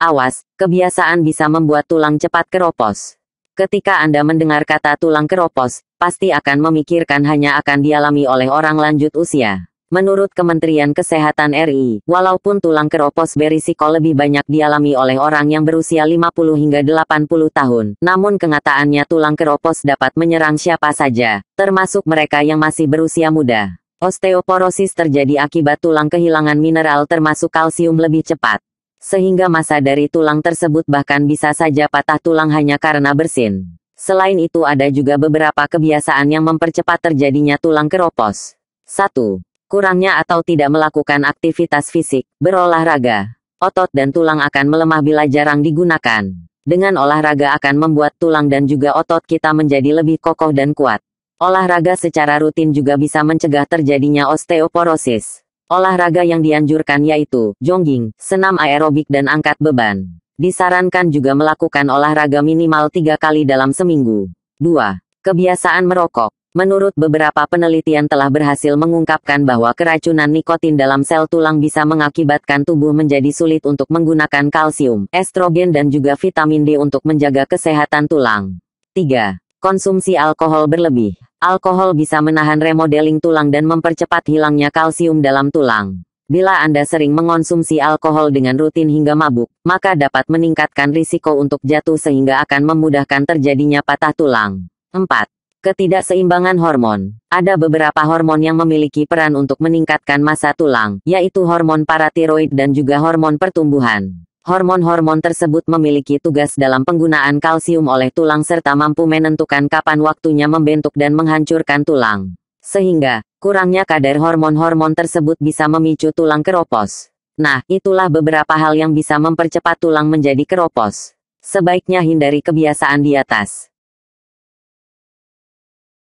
Awas, kebiasaan bisa membuat tulang cepat keropos. Ketika Anda mendengar kata tulang keropos, pasti akan memikirkan hanya akan dialami oleh orang lanjut usia. Menurut Kementerian Kesehatan RI, walaupun tulang keropos berisiko lebih banyak dialami oleh orang yang berusia 50 hingga 80 tahun, namun kenyataannya tulang keropos dapat menyerang siapa saja, termasuk mereka yang masih berusia muda. Osteoporosis terjadi akibat tulang kehilangan mineral termasuk kalsium lebih cepat sehingga masa dari tulang tersebut bahkan bisa saja patah tulang hanya karena bersin. Selain itu ada juga beberapa kebiasaan yang mempercepat terjadinya tulang keropos. 1. Kurangnya atau tidak melakukan aktivitas fisik, berolahraga. Otot dan tulang akan melemah bila jarang digunakan. Dengan olahraga akan membuat tulang dan juga otot kita menjadi lebih kokoh dan kuat. Olahraga secara rutin juga bisa mencegah terjadinya osteoporosis. Olahraga yang dianjurkan yaitu jongging, senam aerobik dan angkat beban. Disarankan juga melakukan olahraga minimal tiga kali dalam seminggu. 2. Kebiasaan merokok. Menurut beberapa penelitian telah berhasil mengungkapkan bahwa keracunan nikotin dalam sel tulang bisa mengakibatkan tubuh menjadi sulit untuk menggunakan kalsium, estrogen dan juga vitamin D untuk menjaga kesehatan tulang. 3. Konsumsi alkohol berlebih. Alkohol bisa menahan remodeling tulang dan mempercepat hilangnya kalsium dalam tulang. Bila Anda sering mengonsumsi alkohol dengan rutin hingga mabuk, maka dapat meningkatkan risiko untuk jatuh sehingga akan memudahkan terjadinya patah tulang. 4. Ketidakseimbangan hormon. Ada beberapa hormon yang memiliki peran untuk meningkatkan masa tulang, yaitu hormon paratiroid dan juga hormon pertumbuhan. Hormon-hormon tersebut memiliki tugas dalam penggunaan kalsium oleh tulang serta mampu menentukan kapan waktunya membentuk dan menghancurkan tulang. Sehingga, kurangnya kadar hormon-hormon tersebut bisa memicu tulang keropos. Nah, itulah beberapa hal yang bisa mempercepat tulang menjadi keropos. Sebaiknya hindari kebiasaan di atas.